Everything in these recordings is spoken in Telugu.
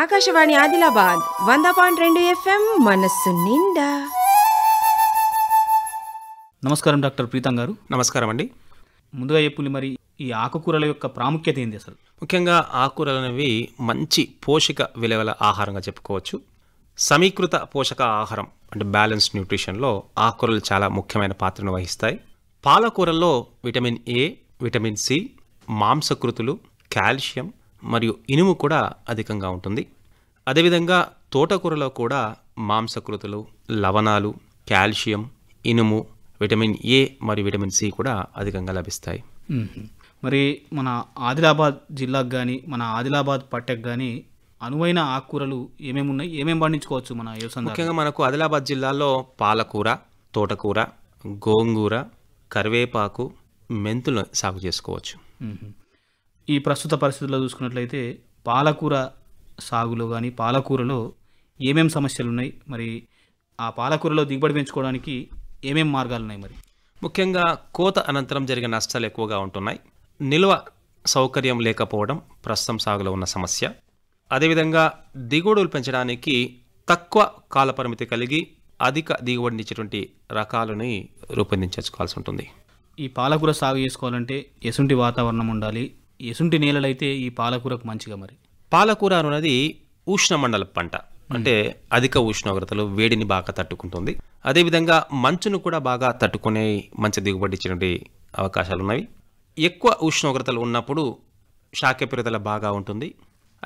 ఆకాశవాణి ఆదిలాబాద్ వంద పాయింట్ రెండు ఎఫ్ఎం మనస్సు నిండా నమస్కారం డాక్టర్ ప్రీతం గారు నమస్కారం అండి ముందుగా చెప్పుని మరి ఈ ఆకుకూరల యొక్క ప్రాముఖ్యత ఏంది అసలు ముఖ్యంగా ఆకుకూరలు అనేవి మంచి పోషక విలువల ఆహారంగా చెప్పుకోవచ్చు సమీకృత పోషక ఆహారం అంటే బ్యాలెన్స్ న్యూట్రిషన్లో ఆకుకూరలు చాలా ముఖ్యమైన పాత్రను వహిస్తాయి పాలకూరల్లో విటమిన్ ఏ విటమిన్ సి మాంసకృతులు కాల్షియం మరియు ఇనుము కూడా అధికంగా ఉంటుంది అదేవిధంగా తోటకూరలో కూడా మాంసకృతులు లవణాలు కాల్షియం ఇనుము విటమిన్ ఏ మరియు విటమిన్ సి కూడా అధికంగా లభిస్తాయి మరి మన ఆదిలాబాద్ జిల్లాకు కానీ మన ఆదిలాబాద్ పట్టకు కానీ అనువైన ఆకుకూరలు ఏమేమి ఉన్నాయి ఏమేమి పండించుకోవచ్చు మన ముఖ్యంగా మనకు ఆదిలాబాద్ జిల్లాలో పాలకూర తోటకూర గోంగూర కరివేపాకు మెంతులు సాగు చేసుకోవచ్చు ఈ ప్రస్తుత పరిస్థితుల్లో చూసుకున్నట్లయితే పాలకూర సాగులో కానీ పాలకూరలో ఏమేమి సమస్యలు ఉన్నాయి మరి ఆ పాలకూరలో దిగుబడి పెంచుకోవడానికి ఏమేమి మార్గాలు ఉన్నాయి మరి ముఖ్యంగా కోత అనంతరం జరిగే నష్టాలు ఎక్కువగా ఉంటున్నాయి నిల్వ సౌకర్యం లేకపోవడం ప్రస్తుతం సాగులో ఉన్న సమస్య అదేవిధంగా దిగుబడులు పెంచడానికి తక్కువ కాలపరిమితి కలిగి అధిక దిగుబడినిచ్చేటువంటి రకాలని రూపొందించుకోవాల్సి ఉంటుంది ఈ పాలకూర సాగు చేసుకోవాలంటే ఎసుంటి వాతావరణం ఉండాలి ఎసుంటి నేలలైతే ఈ పాలకూరకు మంచిగా మరి పాలకూర అనున్నది ఉష్ణమండల పంట అంటే అధిక ఉష్ణోగ్రతలు వేడిని బాగా తట్టుకుంటుంది అదేవిధంగా మంచును కూడా బాగా తట్టుకునే మంచి దిగుబడి ఇచ్చినటువంటి అవకాశాలు ఉన్నాయి ఎక్కువ ఉష్ణోగ్రతలు ఉన్నప్పుడు శాఖ పెరుగుదల బాగా ఉంటుంది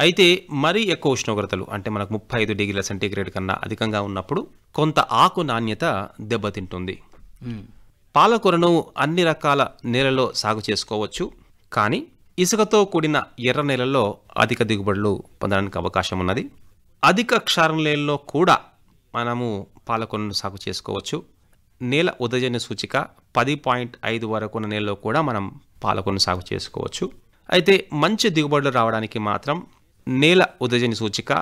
అయితే మరీ ఎక్కువ ఉష్ణోగ్రతలు అంటే మనకు ముప్పై ఐదు డిగ్రీల సెంటీగ్రేడ్ కన్నా అధికంగా ఉన్నప్పుడు కొంత ఆకు నాణ్యత దెబ్బతింటుంది పాలకూరను అన్ని రకాల నేలలో సాగు చేసుకోవచ్చు కానీ ఇసుకతో కూడిన ఎర్ర నేలల్లో అధిక దిగుబడులు పొందడానికి అవకాశం ఉన్నది అధిక క్షారం నేలలో కూడా మనము పాలకొలను సాగు చేసుకోవచ్చు నేల ఉదజన సూచిక పది పాయింట్ ఐదు వరకు ఉన్న నేలలో కూడా మనం పాలకొలను సాగు చేసుకోవచ్చు అయితే మంచి దిగుబడులు రావడానికి మాత్రం నేల ఉదజని సూచిక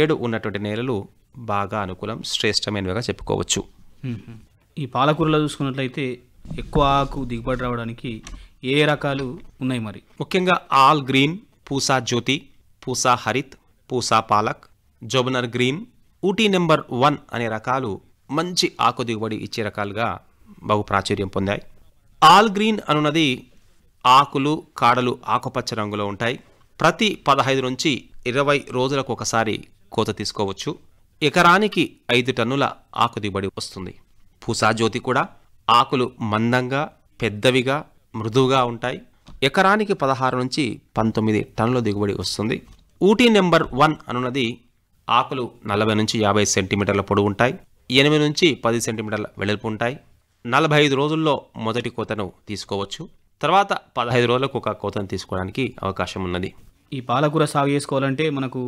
ఏడు ఉన్నటువంటి నేలలు బాగా అనుకూలం శ్రేష్టమైనవిగా చెప్పుకోవచ్చు ఈ పాలకూరలో చూసుకున్నట్లయితే ఎక్కువ ఆకు దిగుబడి రావడానికి ఏ రకాలు ఉన్నాయి మరి ముఖ్యంగా all green Pusa Jyoti Pusa Harit Pusa Palak Jobner green Ooty number one అనే రకాలు మంచి ఆకు దిగుబడి ఇచ్చే రకాలుగా బహు ప్రాచుర్యం పొందాయి ఆల్ గ్రీన్ అనున్నది ఆకులు కాడలు ఆకుపచ్చ రంగులో ఉంటాయి ప్రతి పదహైదు నుంచి ఇరవై రోజులకు ఒకసారి కోత తీసుకోవచ్చు ఎకరానికి ఐదు టన్నుల ఆకు దిగుబడి వస్తుంది పూసా జ్యోతి కూడా ఆకులు మందంగా పెద్దవిగా మృదువుగా ఉంటాయి ఎకరానికి పదహారు నుంచి పంతొమ్మిది టన్నుల దిగుబడి వస్తుంది ఊటీ నెంబర్ వన్ అనున్నది ఆకులు నలభై నుంచి యాభై సెంటీమీటర్ల పొడవు ఉంటాయి ఎనిమిది నుంచి పది సెంటీమీటర్ల వెడల్పు ఉంటాయి నలభై ఐదు రోజుల్లో మొదటి కోతను తీసుకోవచ్చు తర్వాత పదహైదు రోజులకు ఒక కోతను తీసుకోవడానికి అవకాశం ఉన్నది ఈ పాలకూర సాగు చేసుకోవాలంటే మనకు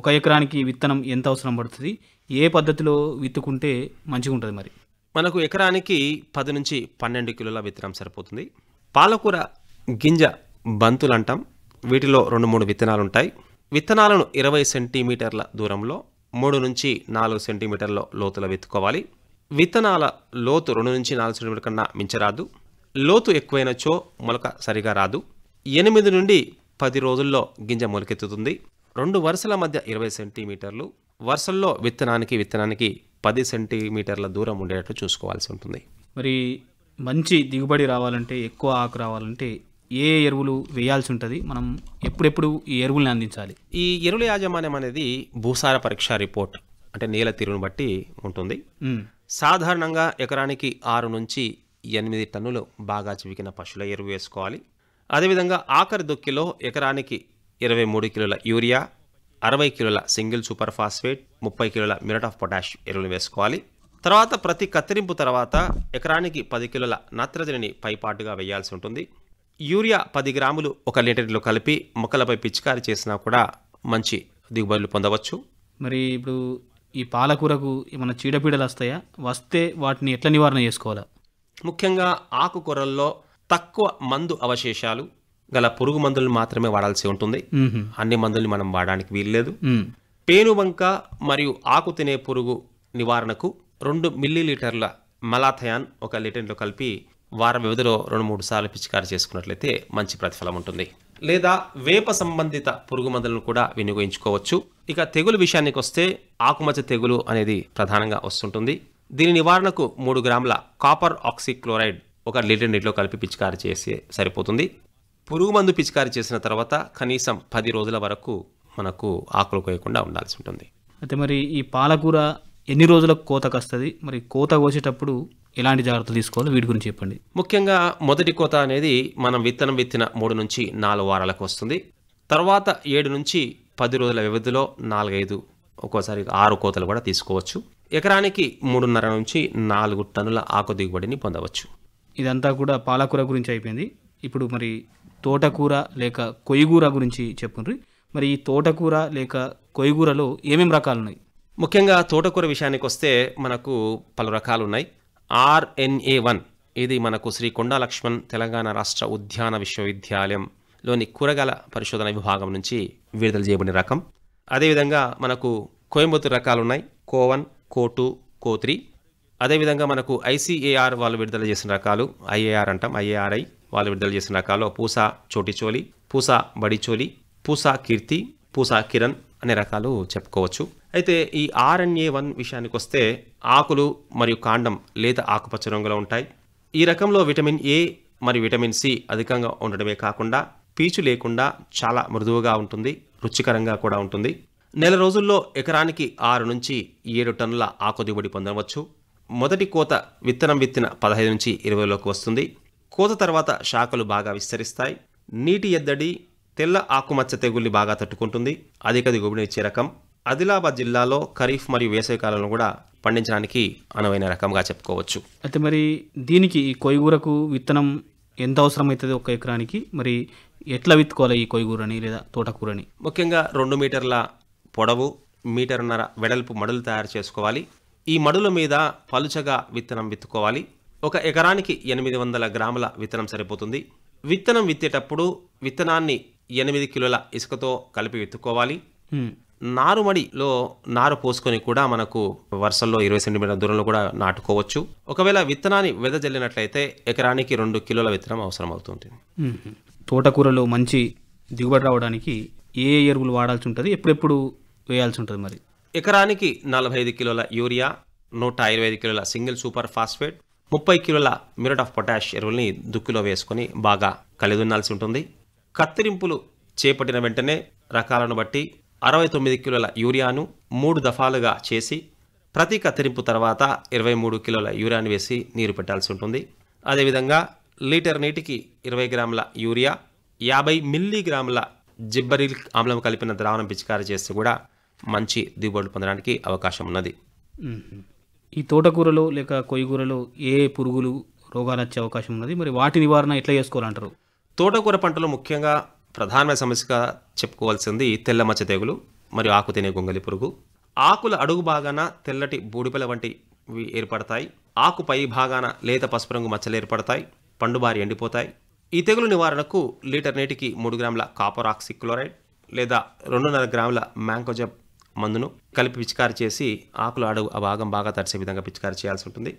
ఒక ఎకరానికి విత్తనం ఎంత అవసరం పడుతుంది ఏ పద్ధతిలో విత్తుకుంటే మంచిగా ఉంటుంది మరి మనకు ఎకరానికి పది నుంచి పన్నెండు కిలోల విత్తనం సరిపోతుంది పాలకూర గింజ బంతులు అంటాం వీటిలో రెండు మూడు విత్తనాలు ఉంటాయి విత్తనాలను ఇరవై సెంటీమీటర్ల దూరంలో మూడు నుంచి నాలుగు సెంటీమీటర్ల లోతుల వెతుక్కోవాలి విత్తనాల లోతు రెండు నుంచి నాలుగు సెంటీమీటర్ కన్నా మించరాదు లోతు ఎక్కువైనచో మొలక సరిగా రాదు ఎనిమిది నుండి పది రోజుల్లో గింజ మొలకెత్తుతుంది రెండు వరుసల మధ్య ఇరవై సెంటీమీటర్లు వరుసల్లో విత్తనానికి విత్తనానికి పది సెంటీమీటర్ల దూరం ఉండేటట్టు చూసుకోవాల్సి ఉంటుంది మరి మంచి దిగుబడి రావాలంటే ఎక్కువ ఆకు రావాలంటే ఏ ఎరువులు వేయాల్సి ఉంటుంది మనం ఎప్పుడెప్పుడు ఈ ఎరువుల్ని అందించాలి ఈ ఎరువుల యాజమాన్యం అనేది భూసార పరీక్ష రిపోర్ట్ అంటే నేల తీరును బట్టి ఉంటుంది సాధారణంగా ఎకరానికి ఆరు నుంచి ఎనిమిది టన్నులు బాగా చివికిన పశువుల ఎరువు వేసుకోవాలి అదేవిధంగా ఆఖరి దొక్కిలో ఎకరానికి ఇరవై మూడు కిలోల యూరియా అరవై కిలోల సింగిల్ సూపర్ ఫాస్ఫేట్ ముప్పై కిలోల మిరట్ ఆఫ్ పొటాష్ ఎరువులు వేసుకోవాలి తర్వాత ప్రతి కత్తిరింపు తర్వాత ఎకరానికి పది కిలోల నత్రజనిని పైపాటుగా వేయాల్సి ఉంటుంది యూరియా పది గ్రాములు ఒక లీటర్లో కలిపి మొక్కలపై పిచికారి చేసినా కూడా మంచి దిగుబడులు పొందవచ్చు మరి ఇప్పుడు ఈ పాలకూరకు ఏమైనా చీడపీడలు వస్తాయా వస్తే వాటిని ఎట్లా నివారణ చేసుకోవాలా ముఖ్యంగా ఆకుకూరల్లో తక్కువ మందు అవశేషాలు గల పురుగు మందులను మాత్రమే వాడాల్సి ఉంటుంది అన్ని మందుల్ని మనం వాడడానికి వీల్లేదు పేనుబంక మరియు ఆకు తినే పురుగు నివారణకు రెండు మిల్లీలీటర్ల మలాథయాన్ ఒక లీటర్లో కలిపి వారం వ్యవధిలో రెండు మూడు సార్లు పిచికారి చేసుకున్నట్లయితే మంచి ప్రతిఫలం ఉంటుంది లేదా వేప సంబంధిత పురుగు మందులను కూడా వినియోగించుకోవచ్చు ఇక తెగులు విషయానికి వస్తే ఆకుమచ్చ తెగులు అనేది ప్రధానంగా వస్తుంటుంది దీని నివారణకు మూడు గ్రాముల కాపర్ ఆక్సిక్లోరైడ్ ఒక లీటర్ నీటిలో కలిపి పిచికారి చేసి సరిపోతుంది పురుగు మందు పిచికారి చేసిన తర్వాత కనీసం పది రోజుల వరకు మనకు ఆకులు కోయకుండా ఉండాల్సి ఉంటుంది అయితే మరి ఈ పాలకూర ఎన్ని రోజులకు కోత కస్తుంది మరి కోత కోసేటప్పుడు ఎలాంటి జాగ్రత్తలు తీసుకోవాలి వీటి గురించి చెప్పండి ముఖ్యంగా మొదటి కోత అనేది మనం విత్తనం విత్తిన మూడు నుంచి నాలుగు వారాలకు వస్తుంది తర్వాత ఏడు నుంచి పది రోజుల వ్యవధిలో నాలుగైదు ఒక్కోసారి ఆరు కోతలు కూడా తీసుకోవచ్చు ఎకరానికి మూడున్నర నుంచి నాలుగు టన్నుల ఆకు దిగుబడిని పొందవచ్చు ఇదంతా కూడా పాలకూర గురించి అయిపోయింది ఇప్పుడు మరి తోటకూర లేక కొయ్యగూర గురించి చెప్పుండ్రి మరి ఈ తోటకూర లేక కొయ్యగూరలో ఏమేమి రకాలు ఉన్నాయి ముఖ్యంగా తోటకూర విషయానికి వస్తే మనకు పలు రకాలు ఉన్నాయి ఆర్ఎన్ఏ వన్ ఇది మనకు శ్రీ కొండా లక్ష్మణ్ తెలంగాణ రాష్ట్ర ఉద్యాన విశ్వవిద్యాలయంలోని కూరగాయల పరిశోధన విభాగం నుంచి విడుదల చేయబడిన రకం అదేవిధంగా మనకు కోయంబత్తూరు రకాలు ఉన్నాయి కోవన్ కో టూ కో త్రీ అదేవిధంగా మనకు ఐసీఏఆర్ వాళ్ళు విడుదల చేసిన రకాలు ఐఏఆర్ అంటాం ఐఏఆర్ఐ వాళ్ళు విడుదల చేసిన రకాలు పూసా చోటిచోలి పూసా బడిచోలి పూసా కీర్తి పూసా కిరణ్ అనే రకాలు చెప్పుకోవచ్చు అయితే ఈ ఆర్ఎన్ఏ వన్ విషయానికి వస్తే ఆకులు మరియు కాండం లేత ఆకుపచ్చ రంగులో ఉంటాయి ఈ రకంలో విటమిన్ ఏ మరియు విటమిన్ సి అధికంగా ఉండడమే కాకుండా పీచు లేకుండా చాలా మృదువుగా ఉంటుంది రుచికరంగా కూడా ఉంటుంది నెల రోజుల్లో ఎకరానికి ఆరు నుంచి ఏడు టన్నుల ఆకు దిగుబడి పొందవచ్చు మొదటి కోత విత్తనం విత్తిన పదహైదు నుంచి ఇరవైలోకి వస్తుంది కోత తర్వాత శాఖలు బాగా విస్తరిస్తాయి నీటి ఎద్దడి తెల్ల ఆకుమచ్చ తెగుల్ని బాగా తట్టుకుంటుంది అధిక దిగుబడి ఇచ్చే రకం ఆదిలాబాద్ జిల్లాలో ఖరీఫ్ మరియు వేసవికాలంలో కూడా పండించడానికి అనువైన రకంగా చెప్పుకోవచ్చు అయితే మరి దీనికి ఈ కొయ్యూరకు విత్తనం ఎంత అవసరమవుతుంది ఒక ఎకరానికి మరి ఎట్లా విత్తుకోవాలి ఈ కొయ్యూరని లేదా తోటకూరని ముఖ్యంగా రెండు మీటర్ల పొడవు మీటర్న్నర వెడల్పు మడులు తయారు చేసుకోవాలి ఈ మడుల మీద పలుచగా విత్తనం విత్తుకోవాలి ఒక ఎకరానికి ఎనిమిది వందల గ్రాముల విత్తనం సరిపోతుంది విత్తనం విత్తేటప్పుడు విత్తనాన్ని ఎనిమిది కిలోల ఇసుకతో కలిపి విత్తుకోవాలి నారుమడిలో నారు పోసుకొని కూడా మనకు వరుసల్లో ఇరవై సెంటీమీటర్ల దూరంలో కూడా నాటుకోవచ్చు ఒకవేళ విత్తనాన్ని వెదజల్లినట్లయితే ఎకరానికి రెండు కిలోల విత్తనం అవసరం అవుతుంది తోటకూరలో మంచి దిగుబడి రావడానికి ఏ ఎరువులు వాడాల్సి ఉంటుంది ఎప్పుడెప్పుడు వేయాల్సి ఉంటుంది మరి ఎకరానికి నలభై ఐదు కిలోల యూరియా నూట ఇరవై ఐదు కిలోల సింగిల్ సూపర్ ఫాస్ఫేట్ ముప్పై కిలోల మిరట్ ఆఫ్ పొటాష్ ఎరువుల్ని దుక్కిలో వేసుకొని బాగా కలిదున్నాల్సి ఉంటుంది కత్తిరింపులు చేపట్టిన వెంటనే రకాలను బట్టి అరవై తొమ్మిది కిలోల యూరియాను మూడు దఫాలుగా చేసి ప్రతి కత్తిరింపు తర్వాత ఇరవై మూడు కిలోల యూరియాను వేసి నీరు పెట్టాల్సి ఉంటుంది అదేవిధంగా లీటర్ నీటికి ఇరవై గ్రాముల యూరియా యాభై మిల్లీగ్రాముల జిబ్బరిల్ ఆమ్లం కలిపిన ద్రావణం పిచికారి చేస్తే కూడా మంచి దిగుబడులు పొందడానికి అవకాశం ఉన్నది ఈ తోటకూరలో లేక కొయ్యకూరలో ఏ పురుగులు రోగాలు వచ్చే అవకాశం ఉన్నది మరి వాటి నివారణ ఎట్లా చేసుకోవాలంటారు తోటకూర పంటలో ముఖ్యంగా ప్రధానమైన సమస్యగా చెప్పుకోవాల్సింది తెల్ల మచ్చ తెగులు మరియు ఆకు తినే గొంగలి పురుగు ఆకుల అడుగు భాగాన తెల్లటి బూడిపల వంటివి ఏర్పడతాయి ఆకు పై భాగాన లేత పసుపు రంగు మచ్చలు ఏర్పడతాయి పండుబారి ఎండిపోతాయి ఈ తెగులు నివారణకు లీటర్ నీటికి మూడు గ్రాముల కాపర్ ఆక్సిక్లోరైడ్ లేదా రెండున్నర గ్రాముల మ్యాంకోజబ్ మందును కలిపి పిచికారి చేసి ఆకుల అడుగు ఆ భాగం బాగా తడిసే విధంగా పిచికారి చేయాల్సి ఉంటుంది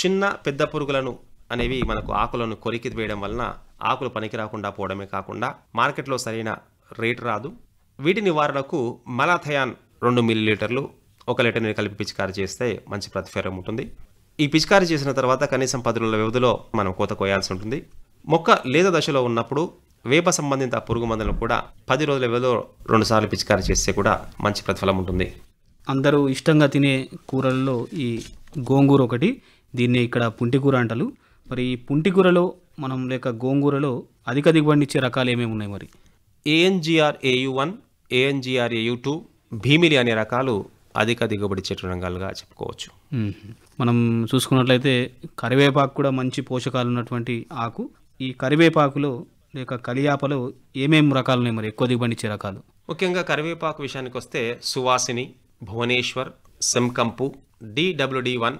చిన్న పెద్ద పురుగులను అనేవి మనకు ఆకులను కొరికి వేయడం వలన ఆకులు పనికి రాకుండా పోవడమే కాకుండా మార్కెట్లో సరైన రేటు రాదు వీటి నివారణకు మలాథయాన్ రెండు మిల్లీలీటర్లు ఒక లీటర్ని కలిపి పిచికారి చేస్తే మంచి ప్రతిఫలం ఉంటుంది ఈ పిచికారి చేసిన తర్వాత కనీసం పది రోజుల వ్యవధిలో మనం కోత కోయాల్సి ఉంటుంది మొక్క లేత దశలో ఉన్నప్పుడు వేప సంబంధిత పురుగు మందులను కూడా పది రోజుల వ్యవధిలో రెండుసార్లు పిచికారి చేస్తే కూడా మంచి ప్రతిఫలం ఉంటుంది అందరూ ఇష్టంగా తినే కూరల్లో ఈ గోంగూర ఒకటి దీన్ని ఇక్కడ పుంటికూర అంటారు మరి ఈ పుంటికూరలో మనం లేక గోంగూరలో అధిక దిగుబడి ఇచ్చే రకాలు ఏమేమి ఉన్నాయి మరి ANGR AU one ANGR AU two Bhimili అనే రకాలు అధిక దిగుబడి చెట్టు రంగాలుగా చెప్పుకోవచ్చు మనం చూసుకున్నట్లయితే కరివేపాకు కూడా మంచి పోషకాలు ఉన్నటువంటి ఆకు ఈ కరివేపాకులో లేక కలియాపలో ఏమేమి రకాలు ఉన్నాయి మరి ఎక్కువ దిగుబడి ఇచ్చే రకాలు ముఖ్యంగా కరివేపాకు విషయానికి వస్తే సువాసిని భువనేశ్వర్ సెంకంపు డిడబ్ల్యూడి వన్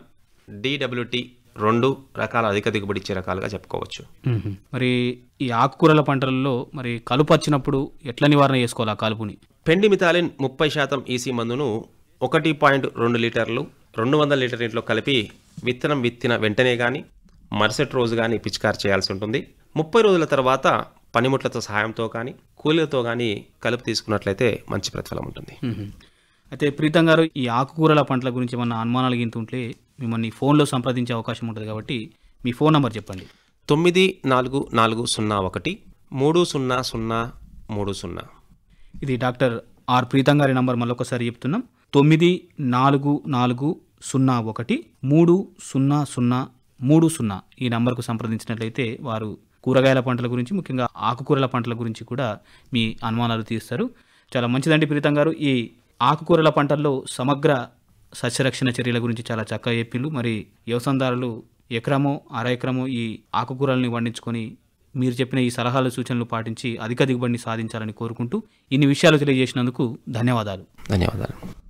డిడబ్ల్యూటి రెండు రకాల అధిక దిగుబడి ఇచ్చే రకాలుగా చెప్పుకోవచ్చు మరి ఈ ఆకుకూరల పంటలలో మరి కలుపు వచ్చినప్పుడు ఎట్లా నివారణ చేసుకోవాలి ఆ కలుపుని మిథాలిన్ ముప్పై శాతం ఈసీ మందును ఒకటి పాయింట్ రెండు లీటర్లు రెండు వందల లీటర్ నీటిలో కలిపి విత్తనం విత్తిన వెంటనే కానీ మరుసటి రోజు కానీ పిచికారు చేయాల్సి ఉంటుంది ముప్పై రోజుల తర్వాత పనిముట్లతో సహాయంతో కానీ కూలీలతో కానీ కలుపు తీసుకున్నట్లయితే మంచి ప్రతిఫలం ఉంటుంది అయితే ప్రీతం గారు ఈ ఆకుకూరల పంటల గురించి ఏమన్నా అనుమానాలు గింతుంటే మిమ్మల్ని ఫోన్లో సంప్రదించే అవకాశం ఉంటుంది కాబట్టి మీ ఫోన్ నెంబర్ చెప్పండి తొమ్మిది నాలుగు నాలుగు సున్నా ఒకటి మూడు సున్నా సున్నా మూడు సున్నా ఇది డాక్టర్ ఆర్ ప్రీతం గారి నంబర్ మళ్ళొకసారి చెప్తున్నాం తొమ్మిది నాలుగు నాలుగు సున్నా ఒకటి మూడు సున్నా సున్నా మూడు సున్నా ఈ నంబర్కు సంప్రదించినట్లయితే వారు కూరగాయల పంటల గురించి ముఖ్యంగా ఆకుకూరల పంటల గురించి కూడా మీ అనుమానాలు తీస్తారు చాలా మంచిదండి ప్రీతం గారు ఈ ఆకుకూరల పంటల్లో సమగ్ర సస్యరక్షణ చర్యల గురించి చాలా చక్కగా చెప్పిండు మరి వ్యవసాయదారులు ఎకరమో అర ఎకరమో ఈ ఆకుకూరల్ని వండించుకొని మీరు చెప్పిన ఈ సలహాలు సూచనలు పాటించి అధిక దిగుబడిని సాధించాలని కోరుకుంటూ ఇన్ని విషయాలు తెలియజేసినందుకు ధన్యవాదాలు ధన్యవాదాలు